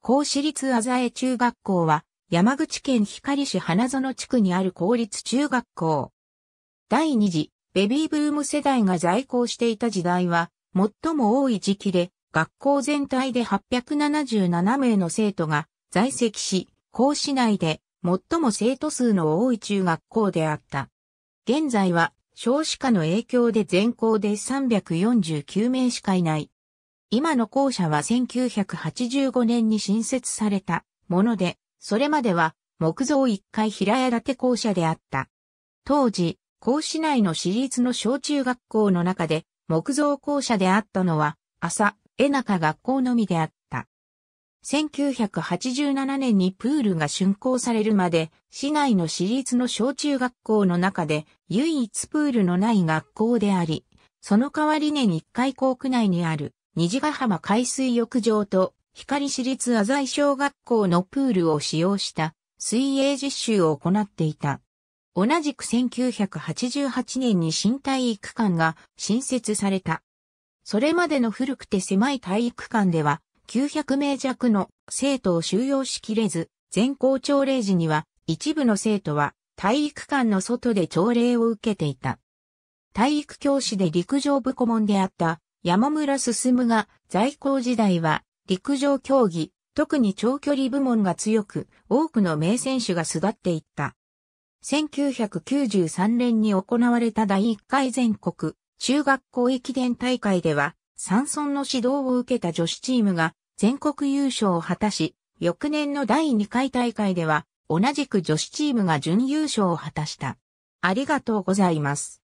高私立あざえ中学校は、山口県光市花園地区にある公立中学校。第二次、ベビーブーム世代が在校していた時代は、最も多い時期で、学校全体で877名の生徒が在籍し、高市内で最も生徒数の多い中学校であった。現在は少子化の影響で全校で349名しかいない今の校舎は1985年に新設されたもので、それまでは木造1階平屋建て校舎であった。当時、校市内の私立の小中学校の中で木造校舎であったのは、朝、江中学校のみであった。1987年にプールが竣工されるまで、市内の私立の小中学校の中で唯一プールのない学校であり、その代わり年1回校区内にある虹ヶ浜海水浴場と光市立浅井小学校のプールを使用した水泳実習を行っていた。同じく1988年に新体育館が新設された。それまでの古くて狭い体育館では900名弱の生徒を収容しきれず、全校朝礼時には一部の生徒は体育館の外で朝礼を受けていた。体育教師で陸上部顧問であった山村進が在校時代は陸上競技、特に長距離部門が強く、多くの名選手が巣立っていった。1993年に行われた第1回全国中学校駅伝大会では、山村の指導を受けた女子チームが全国優勝を果たし、翌年の第2回大会では、同じく女子チームが準優勝を果たした。ありがとうございます。